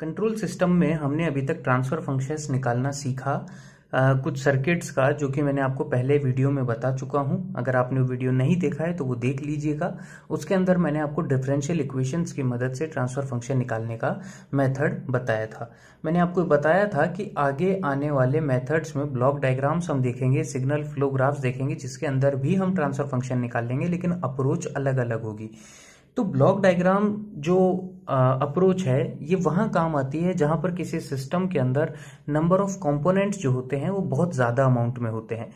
control system में हमने अभी तक ट्रांसफ़र फंक्शंस निकालना सीखा आ, कुछ सर्किट्स का जो कि मैंने आपको पहले वीडियो में बता चुका हूं अगर आपने वो वीडियो नहीं देखा है तो वो देख लीजिएगा उसके अंदर मैंने आपको डिफरेंशियल इक्वेशंस की मदद से ट्रांसफर फंक्शन निकालने का मेथड बताया था मैंने आपको बताया था कि आगे आने वाले मेथड्स में ब्लॉक डायग्राम्स हम देखेंगे सिग्नल फ्लोग्राफ्स देखेंगे जिसके अंदर भी हम ट्रांसफर फंक्शन निकाल लेंगे लेकिन अप्रोच अलग अलग होगी तो ब्लॉक डायग्राम जो अप्रोच है ये वहाँ काम आती है जहाँ पर किसी सिस्टम के अंदर नंबर ऑफ कंपोनेंट्स जो होते हैं वो बहुत ज़्यादा अमाउंट में होते हैं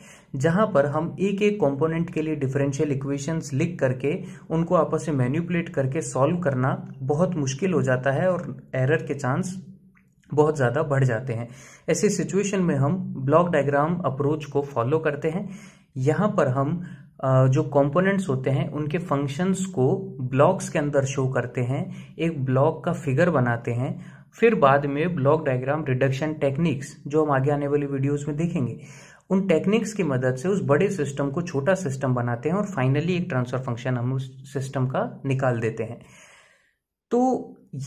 जहाँ पर हम एक एक कंपोनेंट के लिए डिफरेंशियल इक्वेशंस लिख करके उनको आपस में मैन्यूपुलेट करके सॉल्व करना बहुत मुश्किल हो जाता है और एरर के चांस बहुत ज़्यादा बढ़ जाते हैं ऐसे सिचुएशन में हम ब्लॉक डायग्राम अप्रोच को फॉलो करते हैं यहाँ पर हम जो कंपोनेंट्स होते हैं उनके फंक्शंस को ब्लॉक्स के अंदर शो करते हैं एक ब्लॉक का फिगर बनाते हैं फिर बाद में ब्लॉक डायग्राम रिडक्शन टेक्निक्स जो हम आगे आने वाली वीडियोस में देखेंगे उन टेक्निक्स की मदद से उस बड़े सिस्टम को छोटा सिस्टम बनाते हैं और फाइनली एक ट्रांसफर फंक्शन हम उस सिस्टम का निकाल देते हैं तो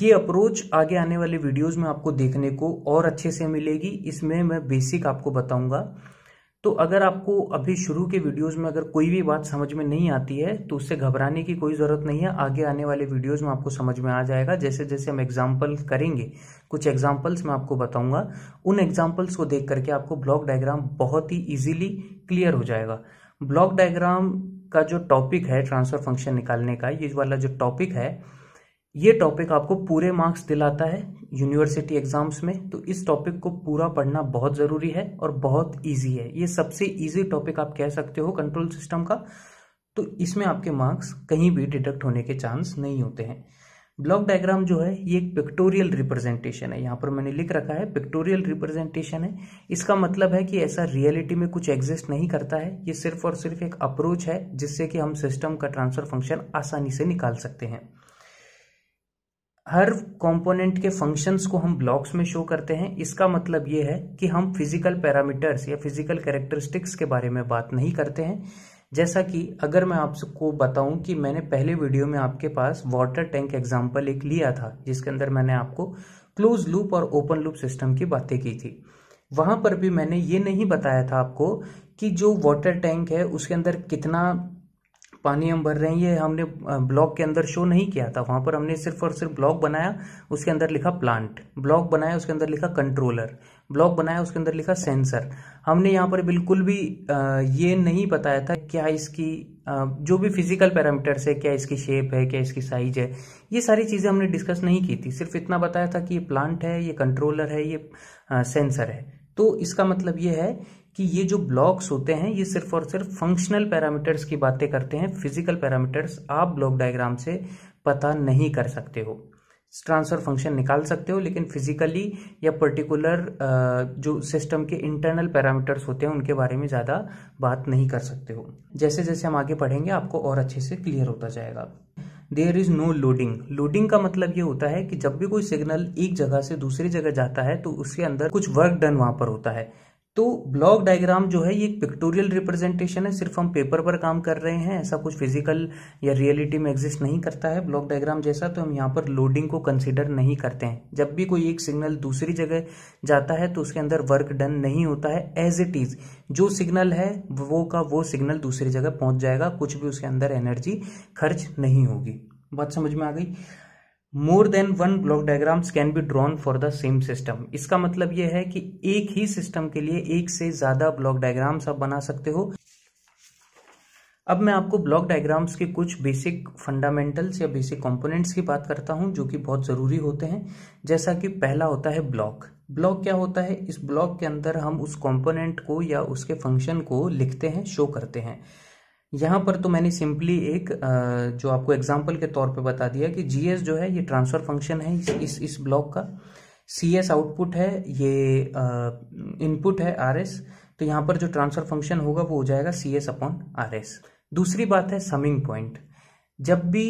ये अप्रोच आगे आने वाले वीडियोस में आपको देखने को और अच्छे से मिलेगी इसमें मैं बेसिक आपको बताऊंगा तो अगर आपको अभी शुरू के वीडियोस में अगर कोई भी बात समझ में नहीं आती है तो उससे घबराने की कोई ज़रूरत नहीं है आगे आने वाले वीडियोस में आपको समझ में आ जाएगा जैसे जैसे हम एग्जाम्पल करेंगे कुछ एग्जाम्पल्स मैं आपको बताऊंगा उन एग्जाम्पल्स को देख करके आपको ब्लॉक डायग्राम बहुत ही ईजिली क्लियर हो जाएगा ब्लॉक डायग्राम का जो टॉपिक है ट्रांसफर फंक्शन निकालने का ये वाला जो टॉपिक है ये टॉपिक आपको पूरे मार्क्स दिलाता है यूनिवर्सिटी एग्जाम्स में तो इस टॉपिक को पूरा पढ़ना बहुत ज़रूरी है और बहुत इजी है ये सबसे इजी टॉपिक आप कह सकते हो कंट्रोल सिस्टम का तो इसमें आपके मार्क्स कहीं भी डिटेक्ट होने के चांस नहीं होते हैं ब्लॉक डायग्राम जो है ये एक पिक्टोरियल रिप्रेजेंटेशन है यहाँ पर मैंने लिख रखा है पिक्टोरियल रिप्रेजेंटेशन है इसका मतलब है कि ऐसा रियलिटी में कुछ एग्जिस्ट नहीं करता है ये सिर्फ और सिर्फ एक अप्रोच है जिससे कि हम सिस्टम का ट्रांसफर फंक्शन आसानी से निकाल सकते हैं हर कंपोनेंट के फंक्शंस को हम ब्लॉक्स में शो करते हैं इसका मतलब ये है कि हम फिजिकल पैरामीटर्स या फिजिकल कैरेक्टरिस्टिक्स के बारे में बात नहीं करते हैं जैसा कि अगर मैं आपको बताऊं कि मैंने पहले वीडियो में आपके पास वाटर टैंक एग्जाम्पल एक लिया था जिसके अंदर मैंने आपको क्लोज लूप और ओपन लूप सिस्टम की बातें की थी वहां पर भी मैंने ये नहीं बताया था आपको कि जो वाटर टैंक है उसके अंदर कितना पानी हम भर रहे हैं ये हमने ब्लॉक के अंदर शो नहीं किया था वहां पर हमने सिर्फ और सिर्फ ब्लॉक बनाया उसके अंदर लिखा प्लांट ब्लॉक बनाया उसके अंदर लिखा कंट्रोलर ब्लॉक बनाया उसके अंदर लिखा सेंसर हमने यहाँ पर बिल्कुल भी ये नहीं बताया था क्या इसकी जो भी फिजिकल पैरामीटर्स है क्या इसकी शेप है क्या इसकी साइज है ये सारी चीज़ें हमने डिस्कस नहीं की थी सिर्फ इतना बताया था कि ये प्लांट है ये कंट्रोलर है ये सेंसर है तो इसका मतलब ये है कि ये जो ब्लॉक्स होते हैं ये सिर्फ और सिर्फ फंक्शनल पैरामीटर्स की बातें करते हैं फिजिकल पैरामीटर्स आप ब्लॉक डायग्राम से पता नहीं कर सकते हो ट्रांसफर फंक्शन निकाल सकते हो लेकिन फिजिकली या पर्टिकुलर जो सिस्टम के इंटरनल पैरामीटर्स होते हैं उनके बारे में ज़्यादा बात नहीं कर सकते हो जैसे जैसे हम आगे पढ़ेंगे आपको और अच्छे से क्लियर होता जाएगा there is no loading loading का मतलब ये होता है कि जब भी कोई सिग्नल एक जगह से दूसरी जगह जाता है तो उसके अंदर कुछ वर्क डन वहां पर होता है तो ब्लॉक डायग्राम जो है ये एक पिक्टोरियल रिप्रेजेंटेशन है सिर्फ हम पेपर पर काम कर रहे हैं ऐसा कुछ फिजिकल या रियलिटी में एग्जिस्ट नहीं करता है ब्लॉक डायग्राम जैसा तो हम यहाँ पर लोडिंग को कंसिडर नहीं करते हैं जब भी कोई एक सिग्नल दूसरी जगह जाता है तो उसके अंदर वर्क डन नहीं होता है एज इट इज़ जो सिग्नल है वो का वो सिग्नल दूसरी जगह पहुंच जाएगा कुछ भी उसके अंदर एनर्जी खर्च नहीं होगी बात समझ में आ गई more than one block diagrams can be drawn for the same system इसका मतलब यह है कि एक ही सिस्टम के लिए एक से ज्यादा ब्लॉक डायग्राम्स आप बना सकते हो अब मैं आपको ब्लॉक डायग्राम्स के कुछ बेसिक फंडामेंटल्स या बेसिक कंपोनेंट्स की बात करता हूं जो कि बहुत ज़रूरी होते हैं जैसा कि पहला होता है ब्लॉक ब्लॉक क्या होता है इस ब्लॉक के अंदर हम उस कंपोनेंट को या उसके फंक्शन को लिखते हैं शो करते हैं यहाँ पर तो मैंने सिंपली एक जो आपको एग्जाम्पल के तौर पे बता दिया कि जीएस जो है ये ट्रांसफर फंक्शन है इस इस, इस ब्लॉक का सीएस आउटपुट है ये इनपुट है आरएस तो यहाँ पर जो ट्रांसफर फंक्शन होगा वो हो जाएगा C S upon R S दूसरी बात है समिंग पॉइंट जब भी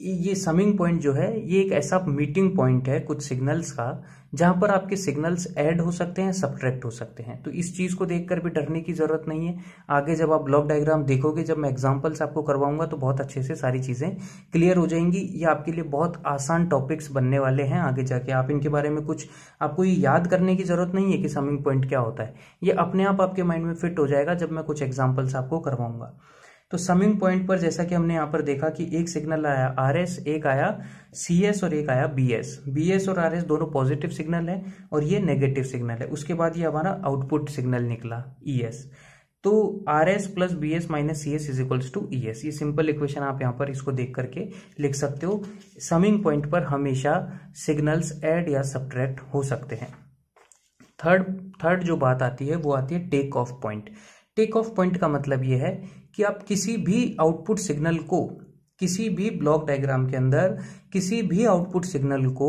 ये समिंग पॉइंट जो है ये एक ऐसा मीटिंग पॉइंट है कुछ सिग्नल्स का जहां पर आपके सिग्नल्स ऐड हो सकते हैं सब्ट्रैक्ट हो सकते हैं तो इस चीज को देखकर भी डरने की जरूरत नहीं है आगे जब आप ब्लॉक डायग्राम देखोगे जब मैं एग्जांपल्स आपको करवाऊंगा तो बहुत अच्छे से सारी चीजें क्लियर हो जाएंगी ये आपके लिए बहुत आसान टॉपिक्स बनने वाले हैं आगे जाके आप इनके बारे में कुछ आपको ये याद करने की जरूरत नहीं है कि समिंग पॉइंट क्या होता है ये अपने आप आपके माइंड में फिट हो जाएगा जब मैं कुछ एग्जाम्पल्स आपको करवाऊंगा तो समिंग पॉइंट पर जैसा कि हमने यहां पर देखा कि एक सिग्नल आया आर एस एक आया सी एस और एक आया बी एस बी एस और आर एस दोनों पॉजिटिव सिग्नल है और ये नेगेटिव सिग्नल है उसके बाद ये हमारा आउटपुट सिग्नल निकला ई एस तो R S plus B S minus C S is equals to E S ये सिंपल इक्वेशन आप यहाँ पर इसको देख करके लिख सकते हो समिंग पॉइंट पर हमेशा सिग्नल्स एड या सब्ट्रैक्ट हो सकते हैं थर्ड थर्ड जो बात आती है वो आती है take off point take off point का मतलब यह है कि आप किसी भी आउटपुट सिग्नल को किसी भी ब्लॉक डायग्राम के अंदर किसी भी आउटपुट सिग्नल को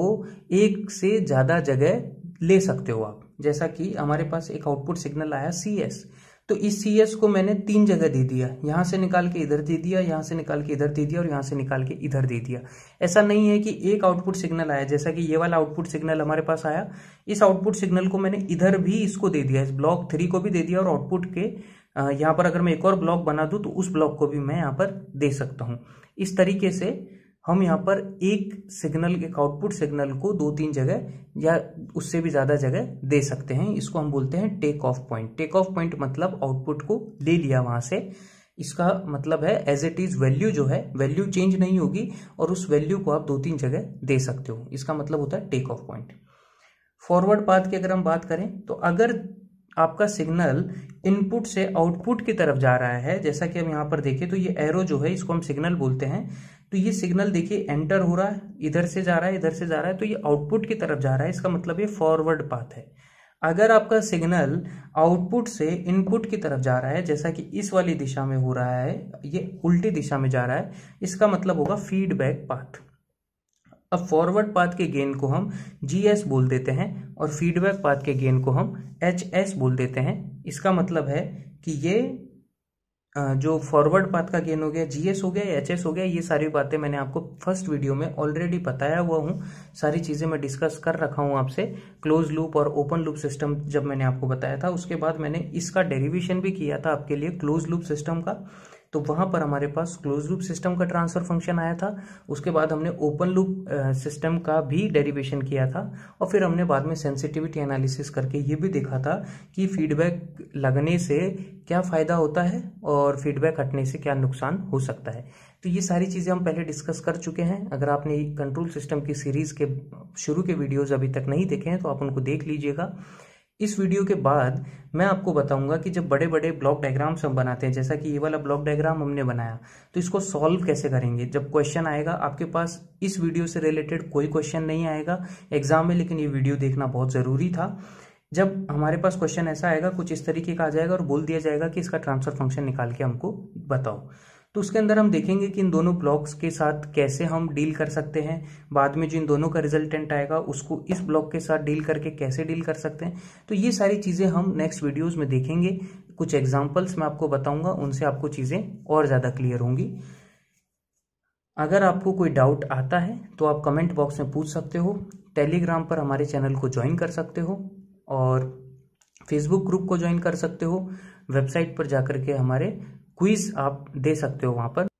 एक से ज़्यादा जगह ले सकते हो आप जैसा कि हमारे पास एक आउटपुट सिग्नल आया सी एस तो इस सी एस को मैंने तीन जगह दे दिया यहां से निकाल के इधर दे दिया यहां से निकाल के इधर दे दिया और यहां से निकाल के इधर दे दिया ऐसा नहीं है कि एक आउटपुट सिग्नल आया जैसा कि ये वाला आउटपुट सिग्नल हमारे पास आया इस आउटपुट सिग्नल को मैंने इधर भी इसको दे दिया इस ब्लॉक थ्री को भी दे दिया और आउटपुट के यहाँ पर अगर मैं एक और ब्लॉक बना दूँ तो उस ब्लॉक को भी मैं यहाँ पर दे सकता हूँ इस तरीके से हम यहाँ पर एक सिग्नल एक आउटपुट सिग्नल को दो तीन जगह या उससे भी ज़्यादा जगह दे सकते हैं इसको हम बोलते हैं take off point take off point मतलब आउटपुट को ले लिया वहाँ से इसका मतलब है एज इट इज़ वैल्यू जो है वैल्यू चेंज नहीं होगी और उस वैल्यू को आप दो तीन जगह दे सकते हो इसका मतलब होता है take off point forward path की अगर हम बात करें तो अगर आपका सिग्नल इनपुट से आउटपुट की तरफ जा रहा है जैसा कि हम यहाँ पर देखें तो ये एरो जो है इसको हम सिग्नल बोलते हैं तो ये सिग्नल देखिए एंटर हो रहा है इधर से जा रहा है इधर से जा रहा है तो ये आउटपुट की तरफ जा रहा है इसका मतलब ये फॉरवर्ड पाथ है अगर आपका सिग्नल आउटपुट से इनपुट की तरफ जा रहा है जैसा कि इस वाली दिशा में हो रहा है ये उल्टी दिशा में जा रहा है इसका मतलब होगा फीडबैक पाथ अब फॉरवर्ड पाथ के गेन को हम जी एस बोल देते हैं और फीडबैक पाथ के गेन को हम एच एस बोल देते हैं इसका मतलब है कि ये जो फॉरवर्ड पाथ का गेन हो गया जीएस हो गया एस हो गया ये सारी बातें मैंने आपको फर्स्ट वीडियो में ऑलरेडी बताया हुआ हूँ सारी चीज़ें मैं डिस्कस कर रखा हूँ आपसे क्लोज लूप और ओपन लूप सिस्टम जब मैंने आपको बताया था उसके बाद मैंने इसका डेरिवेशन भी किया था आपके लिए क्लोज लूप सिस्टम का तो वहाँ पर हमारे पास क्लोज लूप सिस्टम का ट्रांसफर फंक्शन आया था उसके बाद हमने ओपन लूप सिस्टम का भी डेरिवेशन किया था और फिर हमने बाद में सेंसिटिविटी एनालिसिस करके ये भी देखा था कि फीडबैक लगने से क्या फ़ायदा होता है और फीडबैक हटने से क्या नुकसान हो सकता है तो ये सारी चीज़ें हम पहले डिस्कस कर चुके हैं अगर आपने कंट्रोल सिस्टम की सीरीज़ के शुरू के वीडियोज़ अभी तक नहीं देखे हैं तो आप उनको देख लीजिएगा इस वीडियो के बाद मैं आपको बताऊंगा कि जब बड़े बड़े ब्लॉक डायग्राम्स हम बनाते हैं जैसा कि ये वाला ब्लॉक डायग्राम हमने बनाया तो इसको सॉल्व कैसे करेंगे जब क्वेश्चन आएगा आपके पास इस वीडियो से रिलेटेड कोई क्वेश्चन नहीं आएगा एग्जाम में लेकिन ये वीडियो देखना बहुत ज़रूरी था जब हमारे पास क्वेश्चन ऐसा आएगा कुछ इस तरीके का आ जाएगा और बोल दिया जाएगा कि इसका ट्रांसफर फंक्शन निकाल के हमको बताओ तो उसके अंदर हम देखेंगे कि इन दोनों ब्लॉक्स के साथ कैसे हम डील कर सकते हैं बाद में जो इन दोनों का रिजल्टेंट आएगा उसको इस ब्लॉक के साथ डील करके कैसे डील कर सकते हैं तो ये सारी चीज़ें हम नेक्स्ट वीडियोज़ में देखेंगे कुछ एग्जाम्पल्स मैं आपको बताऊंगा उनसे आपको चीज़ें और ज़्यादा क्लियर होंगी अगर आपको कोई डाउट आता है तो आप कमेंट बॉक्स में पूछ सकते हो टेलीग्राम पर हमारे चैनल को ज्वाइन कर सकते हो और फेसबुक ग्रुप को ज्वाइन कर सकते हो वेबसाइट पर जाकर के हमारे क्विज आप दे सकते हो वहाँ पर